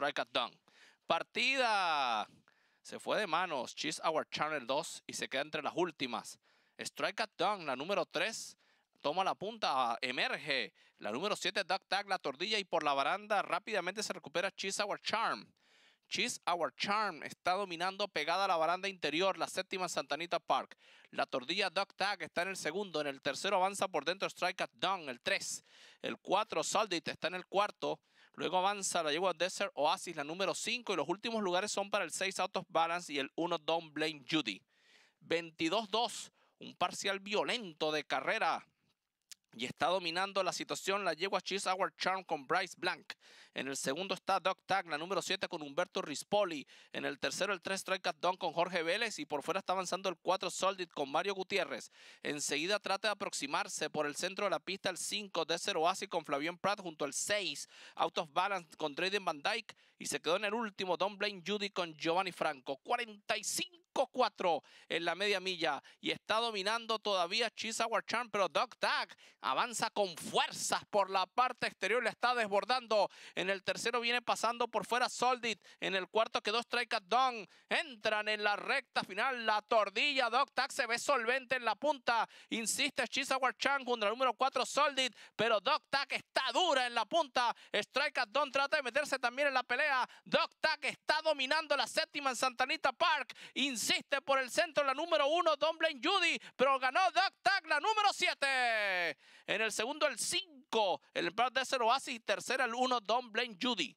strike at down. Partida se fue de manos. Cheese Our el 2 y se queda entre las últimas. Strike at down, la número 3. Toma la punta, emerge. La número 7, Duck Tag, la tordilla y por la baranda rápidamente se recupera Cheese Our Charm. Cheese Our Charm está dominando pegada a la baranda interior, la séptima Santanita Park. La tordilla Duck Tag está en el segundo, en el tercero avanza por dentro Strike at Dawn, el 3. El 4 Soldit está en el cuarto, Luego avanza la a Desert Oasis, la número 5, y los últimos lugares son para el 6 Out Balance y el 1 Don't Blame Judy. 22-2, un parcial violento de carrera y está dominando la situación la yegua Cheese Hour Charm con Bryce Blank. En el segundo está Doc Tag, la número 7 con Humberto Rispoli. En el tercero el 3 Strike Don con Jorge Vélez y por fuera está avanzando el 4 Soldit con Mario Gutiérrez. Enseguida trata de aproximarse por el centro de la pista el 5 de Oasis con Flavion Pratt junto al 6 Out of Balance con Drayden Van Dyke y se quedó en el último Don Blaine Judy con Giovanni Franco. 45 5-4 en la media milla y está dominando todavía Chisawar Chan, pero doc Tag avanza con fuerzas por la parte exterior, le está desbordando. En el tercero viene pasando por fuera Soldit, en el cuarto quedó Strike at Dawn. Entran en la recta final, la tordilla. Doc Tag se ve solvente en la punta, insiste Chisawar Chan contra el número 4 Soldit, pero doc Tag está dura en la punta. Strike at Dawn trata de meterse también en la pelea. Doc Tag está dominando la séptima en Santanita Park. Insiste insiste por el centro la número uno, Domblin Judy, pero ganó Duck Tag la número 7. En el segundo, el 5, el empate de Oasis y tercera, el 1, Domblin Judy.